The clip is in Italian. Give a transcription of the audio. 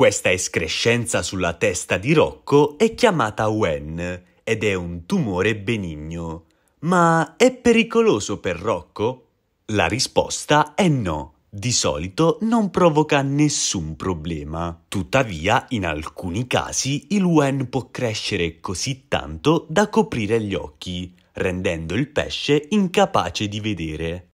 Questa escrescenza sulla testa di Rocco è chiamata Wen ed è un tumore benigno. Ma è pericoloso per Rocco? La risposta è no. Di solito non provoca nessun problema. Tuttavia, in alcuni casi, il wen può crescere così tanto da coprire gli occhi, rendendo il pesce incapace di vedere.